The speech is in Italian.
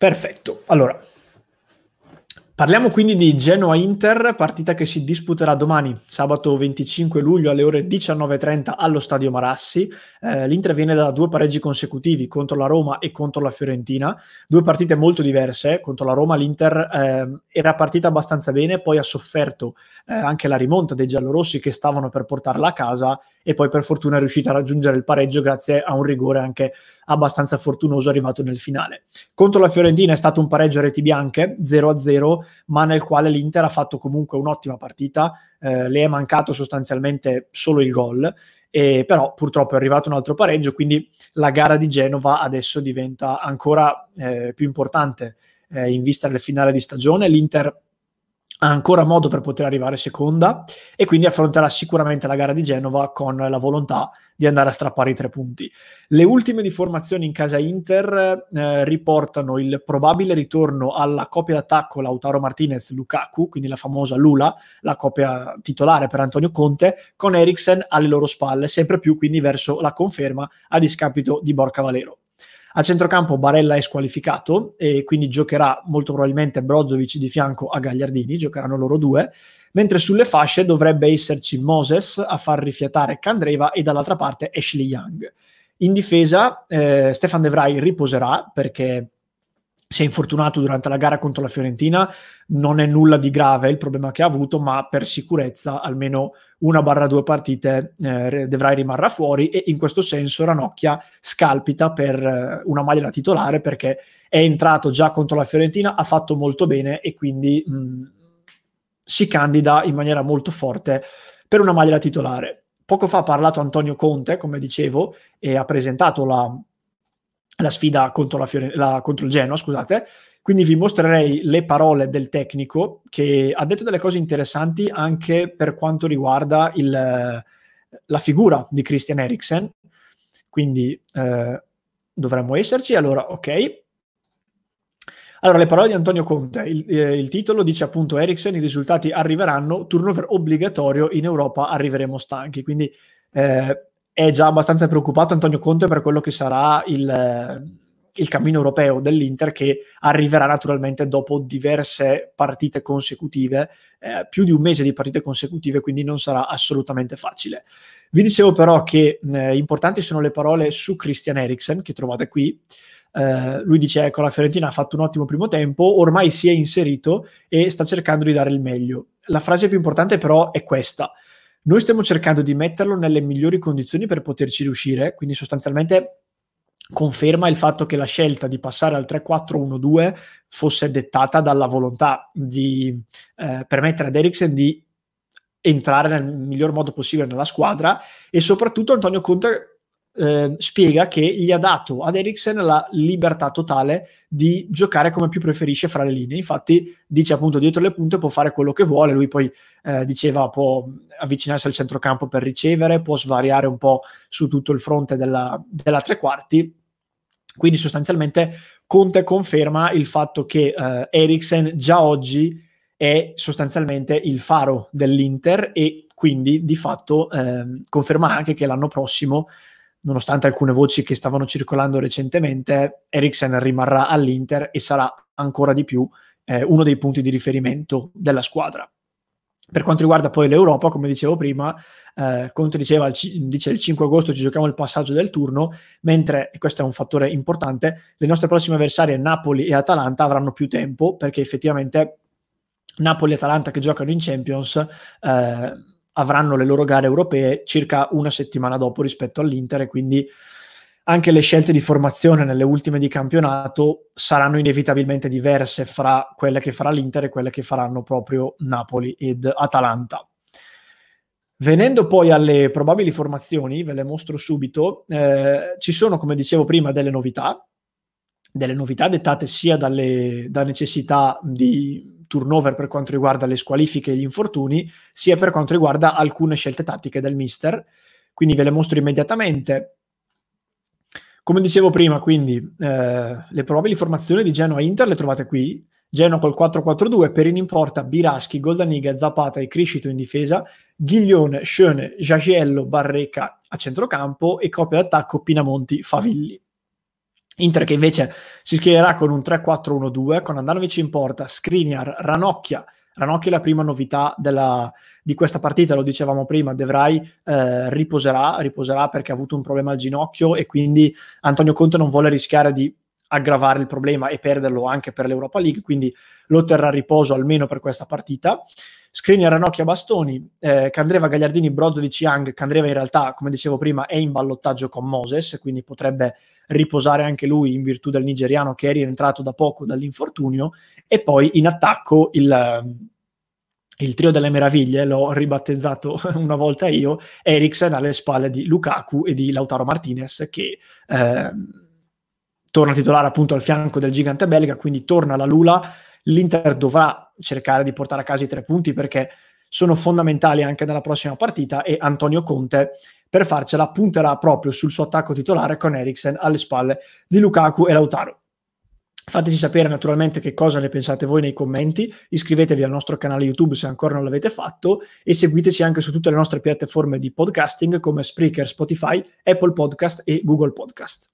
Perfetto, allora parliamo quindi di Genoa-Inter, partita che si disputerà domani, sabato 25 luglio alle ore 19.30 allo Stadio Marassi. Eh, L'Inter viene da due pareggi consecutivi contro la Roma e contro la Fiorentina, due partite molto diverse. Eh, contro la Roma l'Inter eh, era partita abbastanza bene, poi ha sofferto eh, anche la rimonta dei giallorossi che stavano per portarla a casa e poi per fortuna è riuscita a raggiungere il pareggio grazie a un rigore anche abbastanza fortunoso arrivato nel finale. Contro la Fiorentina è stato un pareggio a reti bianche, 0-0, ma nel quale l'Inter ha fatto comunque un'ottima partita, eh, le è mancato sostanzialmente solo il gol e però purtroppo è arrivato un altro pareggio, quindi la gara di Genova adesso diventa ancora eh, più importante eh, in vista del finale di stagione. L'Inter ha ancora modo per poter arrivare seconda e quindi affronterà sicuramente la gara di Genova con la volontà di andare a strappare i tre punti. Le ultime di formazione in casa Inter eh, riportano il probabile ritorno alla coppia d'attacco Lautaro Martinez-Lukaku, quindi la famosa Lula, la coppia titolare per Antonio Conte, con Eriksen alle loro spalle, sempre più quindi verso la conferma a discapito di Borca Valero. A centrocampo Barella è squalificato e quindi giocherà molto probabilmente Brozovic di fianco a Gagliardini, giocheranno loro due, mentre sulle fasce dovrebbe esserci Moses a far rifiatare Candreva e dall'altra parte Ashley Young. In difesa eh, Stefan De Vrij riposerà perché si è infortunato durante la gara contro la Fiorentina, non è nulla di grave il problema che ha avuto, ma per sicurezza almeno una barra due partite eh, dovrai rimarrà fuori e in questo senso Ranocchia scalpita per eh, una maglia da titolare perché è entrato già contro la Fiorentina, ha fatto molto bene e quindi mh, mm, si candida in maniera molto forte per una maglia da titolare. Poco fa ha parlato Antonio Conte, come dicevo, e ha presentato la la sfida contro, la Fiore- la, contro il Genoa, scusate. Quindi vi mostrerei le parole del tecnico che ha detto delle cose interessanti anche per quanto riguarda il, la figura di Christian Eriksen. Quindi eh, dovremmo esserci. Allora, ok. Allora, le parole di Antonio Conte. Il, eh, il titolo dice appunto Eriksen, i risultati arriveranno, turnover obbligatorio, in Europa arriveremo stanchi. Quindi eh, è già abbastanza preoccupato Antonio Conte per quello che sarà il, il cammino europeo dell'Inter che arriverà naturalmente dopo diverse partite consecutive, eh, più di un mese di partite consecutive, quindi non sarà assolutamente facile. Vi dicevo però che eh, importanti sono le parole su Christian Eriksen che trovate qui. Eh, lui dice ecco la Fiorentina ha fatto un ottimo primo tempo, ormai si è inserito e sta cercando di dare il meglio. La frase più importante però è questa. Noi stiamo cercando di metterlo nelle migliori condizioni per poterci riuscire, quindi sostanzialmente conferma il fatto che la scelta di passare al 3-4-1-2 fosse dettata dalla volontà di eh, permettere ad Eriksen di entrare nel miglior modo possibile nella squadra e soprattutto Antonio Conte eh, spiega che gli ha dato ad Eriksen la libertà totale di giocare come più preferisce fra le linee. Infatti, dice appunto dietro le punte può fare quello che vuole. Lui poi eh, diceva può avvicinarsi al centrocampo per ricevere, può svariare un po' su tutto il fronte della, della tre quarti. Quindi sostanzialmente Conte conferma il fatto che eh, Eriksen già oggi è sostanzialmente il faro dell'Inter e quindi di fatto ehm, conferma anche che l'anno prossimo nonostante alcune voci che stavano circolando recentemente, Eriksen rimarrà all'Inter e sarà ancora di più eh, uno dei punti di riferimento della squadra. Per quanto riguarda poi l'Europa, come dicevo prima, eh, Conte diceva il, dice il 5 agosto ci giochiamo il passaggio del turno, mentre, e questo è un fattore importante, le nostre prossime avversarie Napoli e Atalanta avranno più tempo perché effettivamente Napoli e Atalanta che giocano in Champions eh, avranno le loro gare europee circa una settimana dopo rispetto all'Inter e quindi anche le scelte di formazione nelle ultime di campionato saranno inevitabilmente diverse fra quelle che farà l'Inter e quelle che faranno proprio Napoli ed Atalanta. Venendo poi alle probabili formazioni, ve le mostro subito, eh, ci sono, come dicevo prima, delle novità, delle novità dettate sia dalle, da necessità di turnover per quanto riguarda le squalifiche e gli infortuni, sia per quanto riguarda alcune scelte tattiche del mister. Quindi ve le mostro immediatamente. Come dicevo prima, quindi eh, le probabili formazioni di Genoa Inter le trovate qui. Genoa col 4-4-2, Perin in porta, Biraschi, Goldaniga, Zapata e Criscito in difesa, Ghiglione, Schöne, Giagiello, Barreca a centrocampo e coppia d'attacco Pinamonti, Favilli. Inter che invece si schiererà con un 3-4-1-2 con Andanovic in porta, Skriniar, Ranocchia. Ranocchia è la prima novità della, di questa partita, lo dicevamo prima, De Vrij eh, riposerà, riposerà perché ha avuto un problema al ginocchio e quindi Antonio Conte non vuole rischiare di aggravare il problema e perderlo anche per l'Europa League, quindi lo terrà a riposo almeno per questa partita. Skriniar, Ranocchia, Bastoni, eh, Candreva, Gagliardini, Brozovic, Young. Candreva in realtà, come dicevo prima, è in ballottaggio con Moses, quindi potrebbe riposare anche lui in virtù del nigeriano che è rientrato da poco dall'infortunio. E poi in attacco il ehm, il trio delle meraviglie, l'ho ribattezzato una volta io, Eriksen alle spalle di Lukaku e di Lautaro Martinez che eh, torna titolare appunto al fianco del gigante belga, quindi torna la Lula, l'Inter dovrà cercare di portare a casa i tre punti perché sono fondamentali anche nella prossima partita e Antonio Conte per farcela punterà proprio sul suo attacco titolare con Eriksen alle spalle di Lukaku e Lautaro. Fateci sapere naturalmente che cosa ne pensate voi nei commenti, iscrivetevi al nostro canale YouTube se ancora non l'avete fatto e seguiteci anche su tutte le nostre piattaforme di podcasting come Spreaker, Spotify, Apple Podcast e Google Podcast.